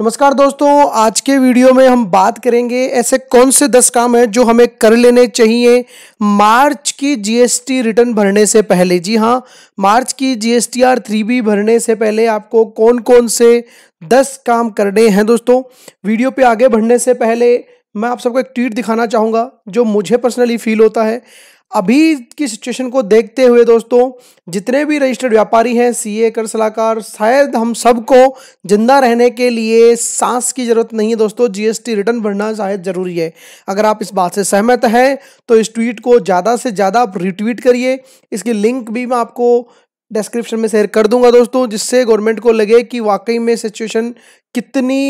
नमस्कार दोस्तों आज के वीडियो में हम बात करेंगे ऐसे कौन से दस काम हैं जो हमें कर लेने चाहिए मार्च की जीएसटी रिटर्न भरने से पहले जी हाँ मार्च की जीएसटीआर आर थ्री बी भरने से पहले आपको कौन कौन से दस काम करने हैं दोस्तों वीडियो पे आगे बढ़ने से पहले मैं आप सबको एक ट्वीट दिखाना चाहूँगा जो मुझे पर्सनली फील होता है अभी की सिचुएशन को देखते हुए दोस्तों जितने भी रजिस्टर्ड व्यापारी हैं सीए कर सलाहकार शायद हम सबको जिंदा रहने के लिए सांस की जरूरत नहीं है दोस्तों जीएसटी रिटर्न भरना शायद जरूरी है अगर आप इस बात से सहमत हैं तो इस ट्वीट को ज़्यादा से ज़्यादा आप रिट्वीट करिए इसकी लिंक भी मैं आपको डिस्क्रिप्शन में शेयर कर दूंगा दोस्तों जिससे गवर्नमेंट को लगे कि वाकई में सिचुएशन कितनी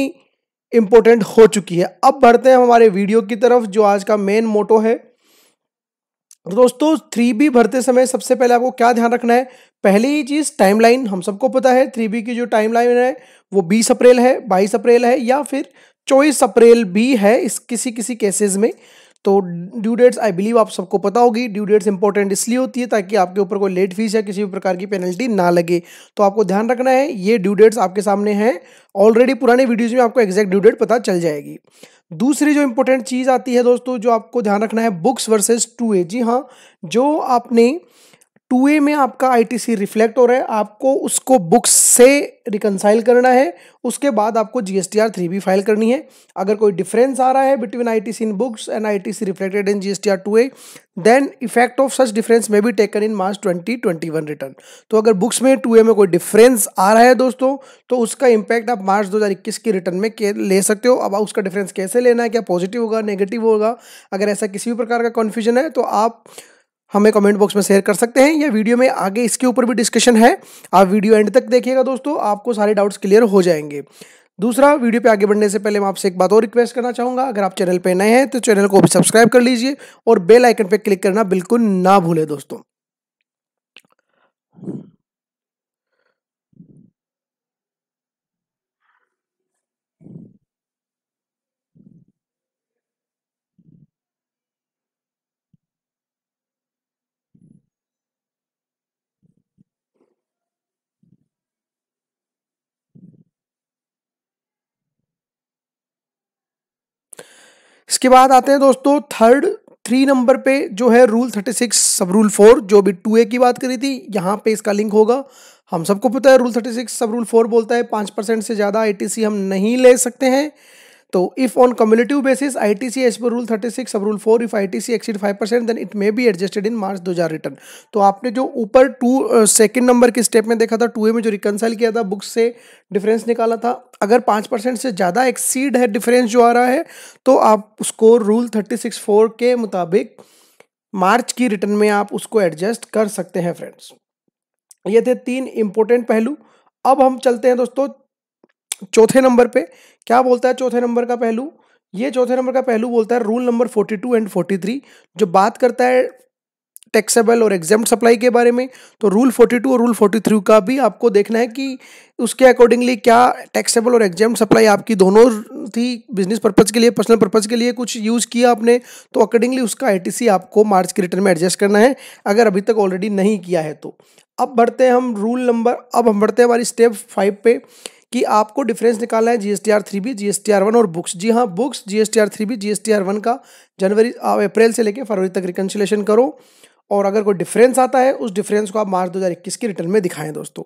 इम्पोर्टेंट हो चुकी है अब बढ़ते हैं हमारे वीडियो की तरफ जो आज का मेन मोटो है तो दोस्तों थ्री बी भरते समय सबसे पहले आपको क्या ध्यान रखना है पहली ही चीज़ टाइमलाइन हम सबको पता है थ्री बी की जो टाइमलाइन है वो बीस अप्रैल है बाईस अप्रैल है या फिर चौबीस अप्रैल भी है इस किसी किसी केसेस में तो ड्यू डेट्स आई बिलीव आप सबको पता होगी ड्यू डेट्स इंपॉर्टेंट इसलिए होती है ताकि आपके ऊपर कोई लेट फीस या किसी भी प्रकार की पेनल्टी ना लगे तो आपको ध्यान रखना है ये ड्यू डेट्स आपके सामने हैं ऑलरेडी पुराने वीडियोज़ में आपको एग्जैक्ट ड्यू डेट पता चल जाएगी दूसरी जो इंपॉर्टेंट चीज़ आती है दोस्तों जो आपको ध्यान रखना है बुक्स वर्सेज टू ए जी हाँ जो आपने टू ए में आपका आईटीसी रिफ्लेक्ट हो रहा है आपको उसको बुक्स से रिकनसाइल करना है उसके बाद आपको जीएसटीआर थ्री भी फाइल करनी है अगर कोई डिफरेंस आ रहा है between ITC in books and ITC reflected in GSTR two A then effect of such difference में भी taken in March twenty twenty one return तो अगर बुक्स में टू ए में कोई डिफरेंस आ रहा है दोस्तों तो उसका इम्पैक्ट आप मार्च दो हज़ार इक्कीस के रिटर्न में ले सकते हो अब उसका डिफरेंस कैसे लेना है क्या पॉजिटिव होगा नेगेटिव होगा अगर ऐसा किसी भी प्रकार का कन्फ्यूजन है तो आप हमें कमेंट बॉक्स में शेयर कर सकते हैं या वीडियो में आगे इसके ऊपर भी डिस्कशन है आप वीडियो एंड तक देखिएगा दोस्तों आपको सारे डाउट्स क्लियर हो जाएंगे दूसरा वीडियो पे आगे बढ़ने से पहले मैं आपसे एक बात और रिक्वेस्ट करना चाहूँगा अगर आप चैनल पे नए हैं तो चैनल को भी सब्सक्राइब कर लीजिए और बेल आइकन पे क्लिक करना बिल्कुल ना भूलें दोस्तों इसके बाद आते हैं दोस्तों थर्ड थ्री नंबर पे जो है rule thirty six sub rule four जो भी टू ए की बात करी थी यहाँ पे इसका लिंक होगा हम सबको पता है rule thirty six sub rule four बोलता है पाँच परसेंट से ज़्यादा ए हम नहीं ले सकते हैं तो if on cumulative basis ITC as per rule 36 sub rule 4 if ITC exceed 5% then it may be adjusted in March 2000 return तो आपने जो ऊपर टू सेकंड नंबर के स्टेप में देखा था टू ए में जो रिकनसाइल किया था बुक्स से डिफरेंस निकाला था अगर पाँच परसेंट से ज़्यादा एक्सीड है डिफरेंस जो आ रहा है तो आप उसको रूल थर्टी सिक्स के मुताबिक मार्च की रिटर्न में आप उसको एडजस्ट कर सकते हैं फ्रेंड्स ये थे तीन इंपॉर्टेंट पहलू अब हम चलते हैं दोस्तों चौथे नंबर पे क्या बोलता है चौथे नंबर का पहलू ये चौथे नंबर का पहलू बोलता है rule number forty two and forty three जो बात करता है टैक्सेबल और एग्जाम सप्लाई के बारे में तो रूल 42 और रूल 43 का भी आपको देखना है कि उसके अकॉर्डिंगली क्या टैक्सेबल और एग्जाम सप्लाई आपकी दोनों थी बिजनेस पर्पज़ के लिए पर्सनल पर्पज़ के लिए कुछ यूज़ किया आपने तो अकॉर्डिंगली उसका आई आपको मार्च के रिटर्न में एडजस्ट करना है अगर अभी तक ऑलरेडी नहीं किया है तो अब बढ़ते हैं हम रूल नंबर अब हम बढ़ते हैं हमारी स्टेप फाइव पे कि आपको डिफरेंस निकालना है GSTR three B GSTR one और बुक्स जी हाँ books GSTR three B GSTR one का जनवरी अप्रैल से लेकर फरवरी तक रिकनसिलेशन करो और अगर कोई डिफरेंस आता है उस डिफरेंस को आप मार्च दो के रिटर्न में दिखाएं दोस्तों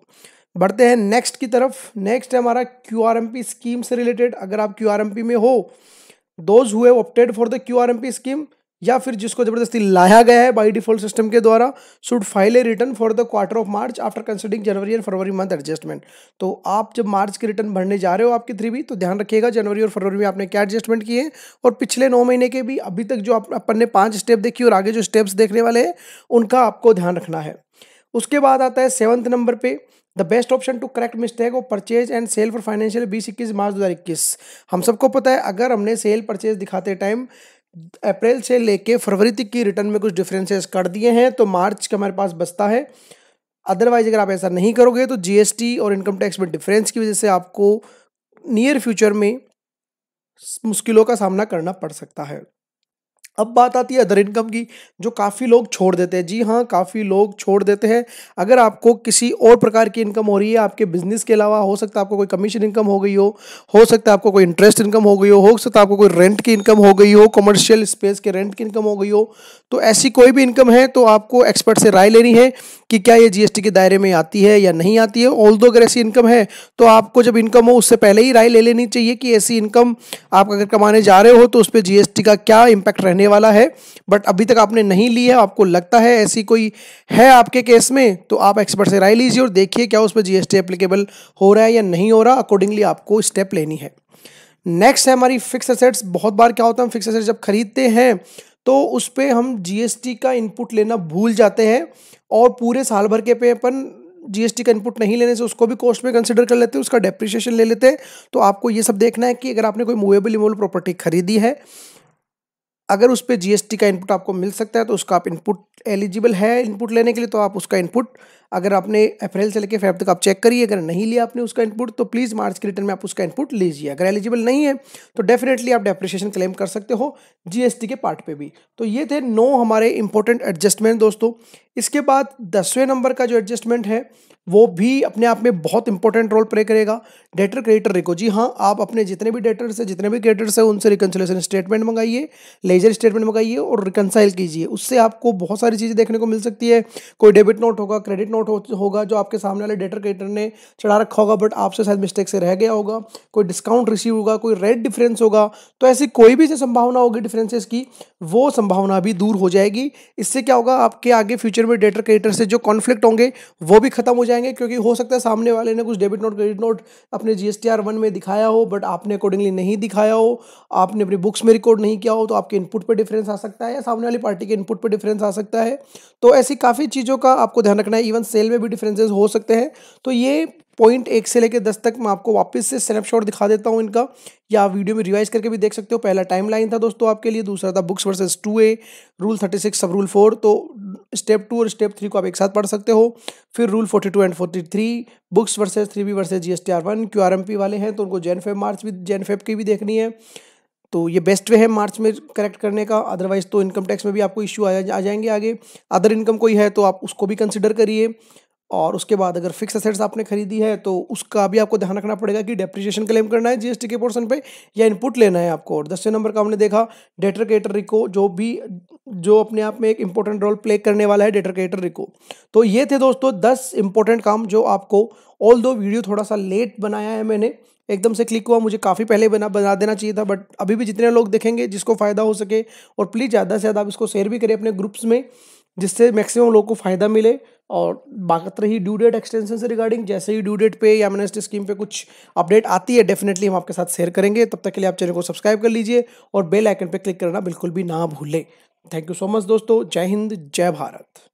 बढ़ते हैं नेक्स्ट की तरफ नेक्स्ट है हमारा क्यू स्कीम से रिलेटेड अगर आप क्यू में हो दोज हुए opted for the Q scheme या फिर जिसको जबरदस्ती लाया गया है बाय डिफॉल्ट सिस्टम के द्वारा should file a return for the quarter of March after considering January and February month adjustment तो आप जब मार्च के रिटर्न भरने जा रहे हो आपके थ्री भी तो ध्यान रखिएगा जनवरी और फरवरी में आपने क्या एडजस्टमेंट किए और पिछले नौ महीने के भी अभी तक जो आप अपन ने पाँच स्टेप देखी और आगे जो स्टेप्स देखने वाले हैं उनका आपको ध्यान रखना है उसके बाद आता है सेवन्थ नंबर पे the best option to correct mistake of purchase and sale for financial बीस इक्कीस मार्च दो हज़ार इक्कीस हम सबको पता है अगर हमने सेल परचेज दिखाते टाइम अप्रैल से लेके फरवरी तक की रिटर्न में कुछ डिफरेंसेस कर दिए हैं तो मार्च का हमारे पास बचता है अदरवाइज अगर आप ऐसा नहीं करोगे तो जीएसटी और इनकम टैक्स में डिफरेंस की वजह से आपको नियर फ्यूचर में मुश्किलों का सामना करना पड़ सकता है अब बात आती है अदर इनकम की जो काफ़ी लोग छोड़ देते हैं जी हाँ काफ़ी लोग छोड़ देते हैं अगर आपको किसी और प्रकार की इनकम हो रही है आपके बिजनेस के अलावा हो सकता है आपको कोई कमीशन इनकम हो गई हो हो सकता है आपको कोई इंटरेस्ट इनकम हो गई हो हो सकता है आपको कोई रेंट की इनकम हो गई हो कमर्शियल स्पेस के रेंट की इनकम हो गई हो तो ऐसी कोई भी इनकम है तो आपको एक्सपर्ट से राय लेनी है कि क्या ये जीएसटी के दायरे में आती है या नहीं आती है ऑल अगर ऐसी इनकम है तो आपको जब इनकम हो उससे पहले ही राय ले लेनी चाहिए कि ऐसी इनकम आप अगर कमाने जा रहे हो तो उस पर जीएसटी का क्या इम्पैक्ट रहने आने वाला है बट अभी तक आपने नहीं ली है आपको लगता है ऐसी कोई है आपके केस में तो आप एक्सपर्ट से राय लीजिए और देखिए क्या उस पर जी एस हो रहा है या नहीं हो रहा अकॉर्डिंगली आपको स्टेप लेनी है नेक्स्ट है हमारी फिक्स असेट्स बहुत बार क्या होता है फिक्स असेट्स जब खरीदते हैं तो उस पर हम जीएसटी का इनपुट लेना भूल जाते हैं और पूरे साल भर के पे अपन जीएसटी का इनपुट नहीं लेने से उसको भी कॉस्ट में कंसिडर कर लेते हैं उसका डेप्रिशिएशन ले लेते हैं तो आपको ये सब देखना है कि अगर आपने कोई मूवेबल इमोल प्रॉपर्टी खरीदी है अगर उस पर जीएसटी का इनपुट आपको मिल सकता है तो उसका आप इनपुट एलिजिबल है इनपुट लेने के लिए तो आप उसका इनपुट अगर आपने अप्रैल से लेकर फेब तक आप चेक करिए अगर नहीं लिया आपने उसका इनपुट तो प्लीज़ मार्च के रिटर्न में आप उसका इनपुट लीजिए अगर एलिजिबल नहीं है तो डेफिनेटली आप डेप्रिशिएशन क्लेम कर सकते हो जीएसटी के पार्ट पे भी तो ये थे नो हमारे इंपॉर्टेंट एडजस्टमेंट दोस्तों इसके बाद दसवें नंबर का जो एडजस्टमेंट है वो भी अपने आप में बहुत इंपॉर्टेंट रोल प्ले करेगा डेटर क्रेडिटर रिको जी हाँ आप अपने जितने भी डेटर्स हैं जितने भी क्रेडिटर्स हैं उनसे रिकनसोलेशन स्टेटमेंट मंगाइए लेजर स्टेटमेंट मंगाइए और रिकनसाइल कीजिए उससे आपको बहुत सारी चीज़ें देखने को मिल सकती है कोई डेबिट नोट होगा क्रेडिट नोट नोट हो, होगा जो आपके सामने वाले डेटर क्रेडिटर ने चढ़ा रखा होगा बट आपसे शायद मिस्टेक से रह गया होगा कोई डिस्काउंट रिसीव होगा कोई रेड डिफरेंस होगा तो ऐसी कोई भी जो संभावना होगी डिफरेंसेस की वो संभावना भी दूर हो जाएगी इससे क्या होगा आपके आगे फ्यूचर में डेटर क्रेडिटर से जो कॉन्फ्लिक्ट होंगे वो भी खत्म हो जाएंगे क्योंकि हो सकता है सामने वाले ने कुछ डेबिट नोट क्रेडिट नोट अपने जी एस में दिखाया हो बट आपने अकॉर्डिंगली नहीं दिखाया हो आपने अपनी बुक्स में रिकॉर्ड नहीं किया हो तो आपके इनपुट पर डिफरेंस आ सकता है या सामने वाली पार्टी के इनपुट पर डिफरेंस आ सकता है तो ऐसी काफ़ी चीज़ों का आपको ध्यान रखना है इवन सेल में भी डिफरेंसेस हो सकते हैं तो ये पॉइंट एक से लेकर दस तक मैं आपको वापस से स्नैपशॉट दिखा देता हूँ इनका या वीडियो में रिवाइज करके भी देख सकते हो पहला टाइम लाइन था दोस्तों आपके लिए दूसरा था books versus two A rule thirty six sub rule four तो स्टेप टू और स्टेप थ्री को आप एक साथ पढ़ सकते हो फिर rule forty two and forty three books versus three B versus G S T R one Q R M P वाले हैं तो उनको जेन फेब मार्च भी जेन फेब की भी देखनी है तो ये बेस्ट वे है मार्च में करेक्ट करने का अदरवाइज तो इनकम टैक्स में भी आपको इश्यू आ, जा, आ जाएंगे आगे अदर इनकम कोई है तो आप उसको भी कंसिडर करिए और उसके बाद अगर फिक्स असेट्स आपने खरीदी है तो उसका भी आपको ध्यान रखना पड़ेगा कि डेप्रिशिएशन क्लेम करना है जीएसटी के पोर्शन पे या इनपुट लेना है आपको और दसवें नंबर का हमने देखा डेटर केटर रिको जो भी जो अपने आप में एक इंपॉर्टेंट रोल प्ले करने वाला है डेटर केटर रिको तो ये थे दोस्तों दस इंपॉर्टेंट काम जो आपको ऑल दो वीडियो थोड़ा सा लेट बनाया है मैंने एकदम से क्लिक हुआ मुझे काफ़ी पहले बना बना देना चाहिए था बट अभी भी जितने लोग देखेंगे जिसको फ़ायदा हो सके और प्लीज़ ज़्यादा से ज़्यादा आप इसको शेयर भी करें अपने ग्रुप्स में जिससे मैक्सिमम लोगों को फ़ायदा मिले और बात रही ड्यू डेट एक्सटेंशन से रिगार्डिंग जैसे ही ड्यू डेट पे या मैनेस्ट स्कीम पे कुछ अपडेट आती है डेफिनेटली हम आपके साथ शेयर करेंगे तब तक के लिए आप चैनल को सब्सक्राइब कर लीजिए और बेल आइकन पे क्लिक करना बिल्कुल भी ना भूलें थैंक यू सो मच दोस्तों जय हिंद जय भारत